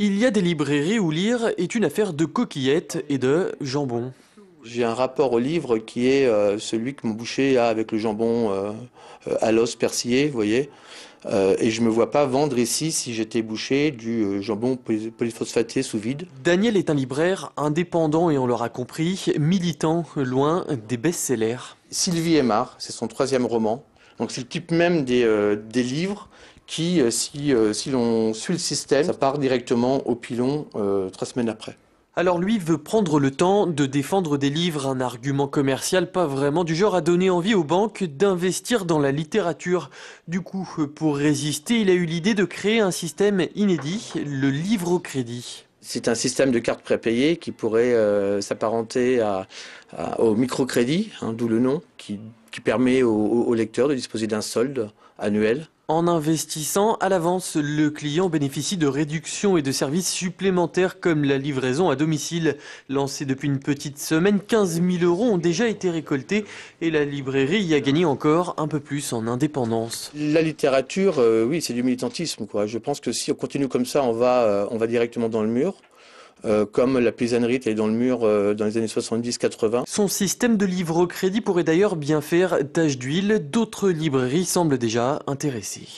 Il y a des librairies où lire est une affaire de coquillettes et de jambon. J'ai un rapport au livre qui est euh, celui que mon boucher a avec le jambon euh, euh, à l'os persillé, vous voyez. et je ne me vois pas vendre ici si j'étais boucher du jambon polyphosphaté sous vide. Daniel est un libraire indépendant et on l'aura compris, militant, loin des best-sellers. Sylvie Emard, c'est son troisième roman. Donc c'est le type même des livres qui, euh, euh, si, l'on suit le système, ça part directement au pilon euh, trois semaines après. Alors lui veut prendre le temps de défendre des livres, un argument commercial pas vraiment du genre à donner envie aux banques d'investir dans la littérature. Du coup, pour résister, il a eu l'idée de créer un système inédit, le livre au crédit. C'est un système de cartes prépayées qui pourrait s'apparenter au microcrédit, hein, d'où le nom qui, permet au, lecteurs lecteur de disposer d'un solde annuel. En investissant à l'avance, le client bénéficie de réductions et de services supplémentaires comme la livraison à domicile. Lancée depuis une petite semaine, 15 000 euros ont déjà été récoltés et la librairie y a gagné encore un peu plus en indépendance. La littérature, euh, oui, c'est du militantisme. Quoi. Je pense que si on continue comme ça, on va, euh, on va directement dans le mur. Euh, comme la paysannerie est dans le mur euh, dans les années 70-80. Son système de livre au crédit pourrait d'ailleurs bien faire tache d'huile. D'autres librairies semblent déjà intéressées.